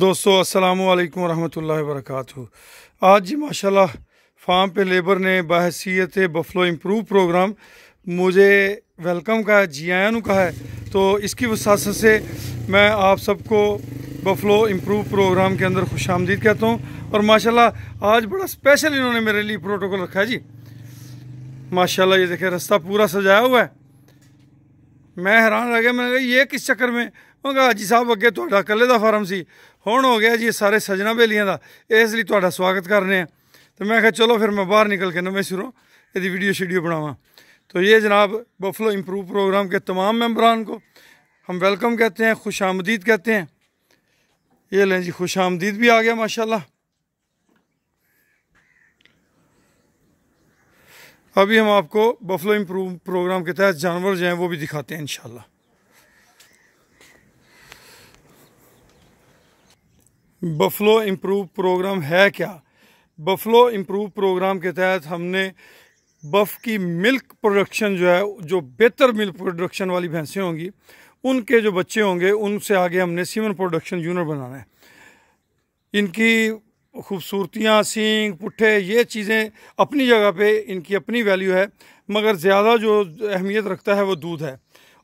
دوستو السلام علیکم ورحمۃ اللہ وبرکاتہ آج جی ماشاء اللہ پہ لیبر نے بحثیت بفلو امپروو پروگرام مجھے ویلکم کا ہے جی آئی این کہا ہے تو اس کی وساست سے میں آپ سب کو بفلو امپروو پروگرام کے اندر خوش آمدید کہتا ہوں اور ماشاء اللہ آج بڑا اسپیشل انہوں نے میرے لیے پروٹوکول رکھا ہے جی ماشاء اللہ یہ دیکھیں رستہ پورا سجایا ہوا ہے میں حیران رہ گیا میں نے کہا یہ کس چکر میں جی صاحب اگیں تا کلے کا فارم سی ہو گیا جی سارے سجنا بہلیاں کا اس لیے تا سواگت کر رہے ہیں تو میں کہا چلو پھر میں باہر نکل کے نمبر شروع یہ ویڈیو شیڈیو بناوا تو یہ جناب بفلو امپروو پروگرام کے تمام ممبران کو ہم ویلکم کہتے ہیں خوش آمدید کہتے ہیں یہ لیں جی خوش آمدید بھی آ گیا ماشاء اللہ ابھی ہم آپ کو بفلو امپروو پروگرام کے تحت جانور جو ہیں وہ بھی دکھاتے ہیں انشاءاللہ بفلو امپروو پروگرام ہے کیا بفلو امپروو پروگرام کے تحت ہم نے بف کی ملک پروڈکشن جو ہے جو بہتر ملک پروڈکشن والی بھینسیں ہوں گی ان کے جو بچے ہوں گے ان سے آگے ہم نے سیمن پروڈکشن یونٹ بنانا ہے ان کی خوبصورتیاں سینگ پٹھے یہ چیزیں اپنی جگہ پہ ان کی اپنی ویلیو ہے مگر زیادہ جو اہمیت رکھتا ہے وہ دودھ ہے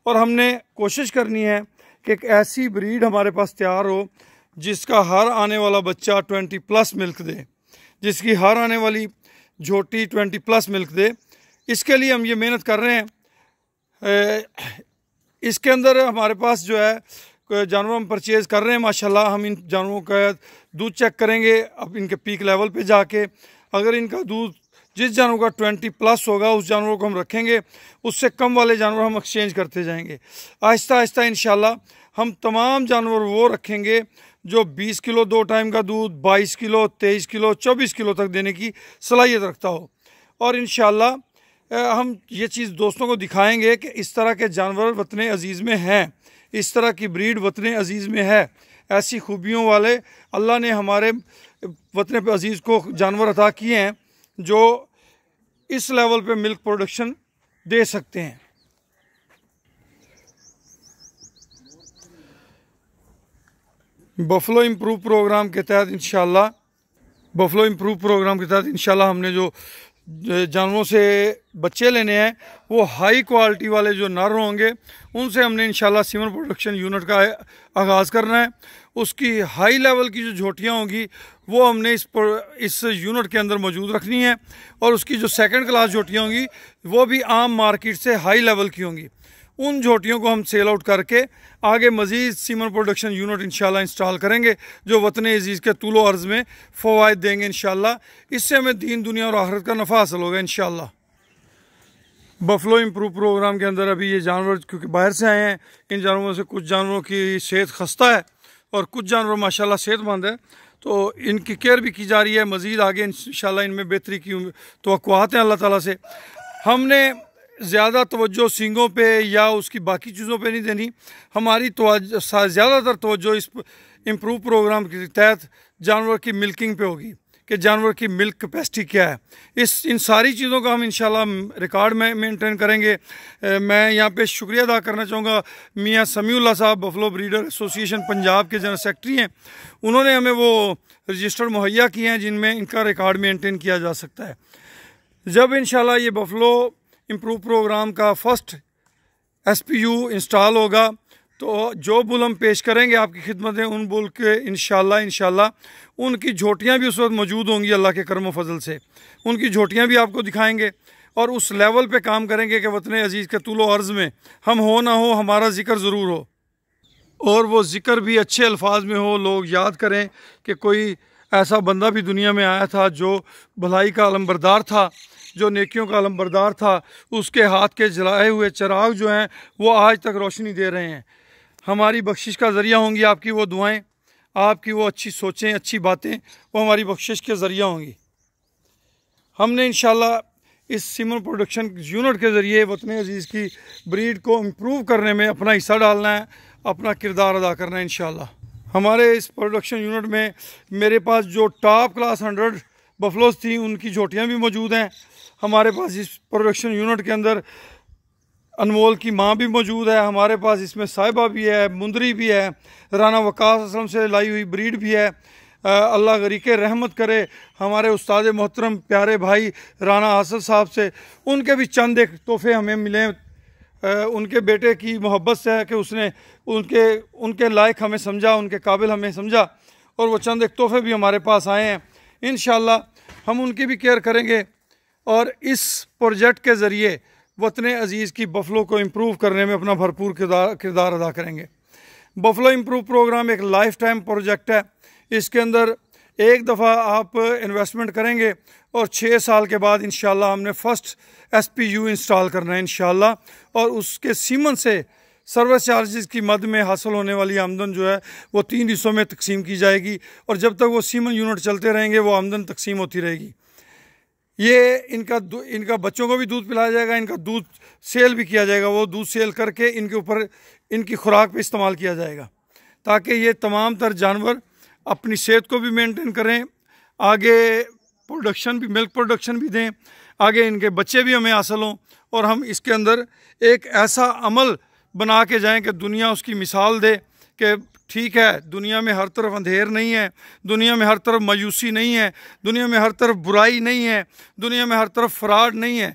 اور ہم نے کوشش کرنی ہے کہ ایک ایسی بریڈ ہمارے پاس تیار ہو جس کا ہر آنے والا بچہ ٹوینٹی پلس ملک دے جس کی ہر آنے والی جھوٹی ٹوینٹی پلس ملک دے اس کے لیے ہم یہ محنت کر رہے ہیں اس کے اندر ہمارے پاس جو ہے جانور ہم پرچیز کر رہے ہیں ماشاءاللہ ہم ان جانوروں کا دودھ چیک کریں گے اب ان کے پیک لیول پہ جا کے اگر ان کا دودھ جس جانور کا ٹوینٹی پلس ہوگا اس جانور کو ہم رکھیں گے اس سے کم والے جانور ہم ایکسچینج کرتے جائیں گے آہستہ آہستہ انشاءاللہ ہم تمام جانور وہ رکھیں گے جو بیس کلو دو ٹائم کا دودھ بائیس کلو تیئیس کلو چوبیس کلو تک دینے کی صلاحیت رکھتا ہو اور انشاءاللہ ہم یہ چیز دوستوں کو دکھائیں گے کہ اس طرح کے جانور وطن عزیز میں ہیں اس طرح کی بریڈ وطن عزیز میں ہے ایسی خوبیوں والے اللہ نے ہمارے وطن عزیز کو جانور عطا کیے ہیں جو اس لیول پہ ملک پروڈکشن دے سکتے ہیں بفلو امپروو پروگرام کے تحت انشاءاللہ بفلو امپروو پروگرام کے تحت انشاءاللہ ہم نے جو جانوروں سے بچے لینے ہیں وہ ہائی کوالٹی والے جو نر ہوں گے ان سے ہم نے انشاءاللہ سیمن پروڈکشن یونٹ کا آغاز کرنا ہے اس کی ہائی لیول کی جو جھوٹیاں ہوں گی وہ ہم نے اس پر اس یونٹ کے اندر موجود رکھنی ہے اور اس کی جو سیکنڈ کلاس جھوٹیاں ہوں گی وہ بھی عام مارکیٹ سے ہائی لیول کی ہوں گی ان جھوٹیوں کو ہم سیل آؤٹ کر کے آگے مزید سیمن پروڈکشن یونٹ انشاءاللہ انسٹال کریں گے جو وطن عزیز کے طول و عرض میں فوائد دیں گے انشاءاللہ اس سے ہمیں دین دنیا اور آخرت کا نفع حاصل ہوگا انشاءاللہ بفلو امپرو پروگرام کے اندر ابھی یہ جانور کیونکہ باہر سے آئے ہیں ان جانوروں سے کچھ جانوروں کی صحت خستہ ہے اور کچھ جانور ماشاءاللہ صحت مند ہے تو ان کی کیئر بھی کی جا رہی ہے مزید آگے انشاءاللہ ان میں بہتری کی توقعات ہیں اللہ تعالیٰ سے ہم نے زیادہ توجہ سینگوں پہ یا اس کی باقی چیزوں پہ نہیں دینی ہماری توجہ زیادہ تر توجہ اس امپروو پروگرام کے تحت جانور کی ملکنگ پہ ہوگی کہ جانور کی ملک کیپیسٹی کیا ہے اس ان ساری چیزوں کا ہم انشاءاللہ ریکارڈ میں مینٹین کریں گے میں یہاں پہ شکریہ ادا کرنا چاہوں گا میاں سمیع اللہ صاحب بفلو بریڈر ایسوسیشن پنجاب کے جنرل سیکٹری ہیں انہوں نے ہمیں وہ رجسٹر مہیا کیے ہیں جن میں ان کا ریکارڈ مینٹین کیا جا سکتا ہے جب انشاءاللہ یہ بفلو امپروو پروگرام کا first S P U install ہوگا تو جو بل ہم پیش کریں گے آپ کی خدمتیں ان بل کے انشاءاللہ انشاءاللہ ان کی جھوٹیاں بھی اس وقت موجود ہوں گی اللہ کے کرم و فضل سے ان کی جھوٹیاں بھی آپ کو دکھائیں گے اور اس لیول پہ کام کریں گے کہ وطن عزیز کے طول و عرض میں ہم ہو نہ ہو ہمارا ذکر ضرور ہو اور وہ ذکر بھی اچھے الفاظ میں ہو لوگ یاد کریں کہ کوئی ایسا بندہ بھی دنیا میں آیا تھا جو بھلائی کا علمبردار تھا جو نیکیوں کا بردار تھا اس کے ہاتھ کے جلائے ہوئے چراغ جو ہیں وہ آج تک روشنی دے رہے ہیں ہماری بخشش کا ذریعہ ہوں گی آپ کی وہ دعائیں آپ کی وہ اچھی سوچیں اچھی باتیں وہ ہماری بخشش کے ذریعہ ہوں گی ہم نے انشاءاللہ اس سیمن پروڈکشن یونٹ کے ذریعے وطن عزیز کی بریڈ کو امپروو کرنے میں اپنا حصہ ڈالنا ہے اپنا کردار ادا کرنا ہے انشاءاللہ ہمارے اس پروڈکشن یونٹ میں میرے پاس جو ٹاپ کلاس ہنڈرڈ بفلوز تھیں ان کی جھوٹیاں بھی موجود ہیں ہمارے پاس اس پروڈکشن یونٹ کے اندر انمول کی ماں بھی موجود ہے ہمارے پاس اس میں صاحبہ بھی ہے مندری بھی ہے رانا وکاش اسلم سے لائی ہوئی بریڈ بھی ہے اللہ غریق رحمت کرے ہمارے استاد محترم پیارے بھائی رانا حاصل صاحب سے ان کے بھی چند ایک تحفے ہمیں ملیں ان کے بیٹے کی محبت سے ہے کہ اس نے ان کے ان کے لائق ہمیں سمجھا ان کے قابل ہمیں سمجھا اور وہ چند ایک تحفے بھی ہمارے پاس آئے ہیں انشاءاللہ ہم ان کی بھی کیئر کریں گے اور اس پروجیکٹ کے ذریعے وطن عزیز کی بفلو کو امپروو کرنے میں اپنا بھرپور کردار ادا کریں گے بفلو امپروو پروگرام ایک لائف ٹائم پروجیکٹ ہے اس کے اندر ایک دفعہ آپ انویسٹمنٹ کریں گے اور چھ سال کے بعد انشاءاللہ ہم نے first S P U install کرنا ہے انشاءاللہ اور اس کے سیمن سے سروس چارجز کی مد میں حاصل ہونے والی آمدن جو ہے وہ تین حصوں میں تقسیم کی جائے گی اور جب تک وہ سیمن یونٹ چلتے رہیں گے وہ آمدن تقسیم ہوتی رہے گی یہ ان کا ان کا بچوں کو بھی دودھ پلایا جائے گا ان کا دودھ سیل بھی کیا جائے گا وہ دودھ سیل کر کے ان کے اوپر ان کی خوراک پہ استعمال کیا جائے گا تاکہ یہ تمام تر جانور اپنی صحت کو بھی مینٹین کریں آگے پروڈکشن بھی ملک پروڈکشن بھی دیں آگے ان کے بچے بھی ہمیں حاصل ہوں اور ہم اس کے اندر ایک ایسا عمل بنا کے جائیں کہ دنیا اس کی مثال دے کہ ٹھیک ہے دنیا میں ہر طرف اندھیر نہیں ہے دنیا میں ہر طرف مایوسی نہیں ہے دنیا میں ہر طرف برائی نہیں ہے دنیا میں ہر طرف فراڈ نہیں ہے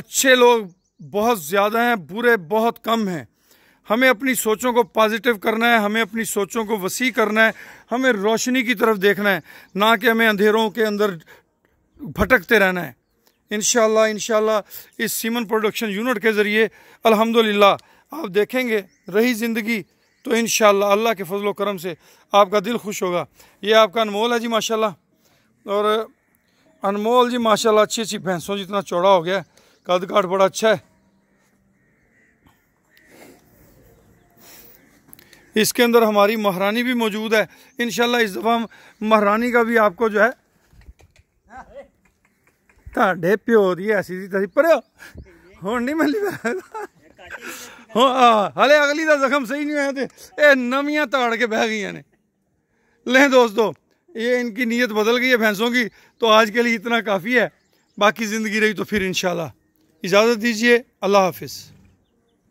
اچھے لوگ بہت زیادہ ہیں برے بہت کم ہیں ہمیں اپنی سوچوں کو پازیٹیو کرنا ہے ہمیں اپنی سوچوں کو وسیع کرنا ہے ہمیں روشنی کی طرف دیکھنا ہے نہ کہ ہمیں اندھیروں کے اندر بھٹکتے رہنا ہے انشاءاللہ انشاءاللہ اس سیمن پروڈکشن یونٹ کے ذریعے الحمدللہ آپ دیکھیں گے رہی زندگی تو انشاءاللہ اللہ کے فضل و کرم سے آپ کا دل خوش ہوگا یہ آپ کا انمول ہے جی ماشاءاللہ اور انمول جی ماشاءاللہ اچھی اچھی بھینسوں جتنا چوڑا ہو گیا ہے قد کاٹ بڑا اچھا ہے اس کے اندر ہماری مہرانی بھی موجود ہے انشاءاللہ اس دفعہ مہرانی کا بھی آپ کو جو ہے پیو دی ایسی پر نہیں مل ہاں، ہلے اگلی دا زخم صحیح نہیں ہوئے تھے اے نمیاں تاڑ کے بہ گئی ہیں لیں دوستو یہ ان کی نیت بدل گئی ہے بھینسوں کی تو آج کے لیے اتنا کافی ہے باقی زندگی رہی تو پھر انشاءاللہ اجازت دیجیے اللہ حافظ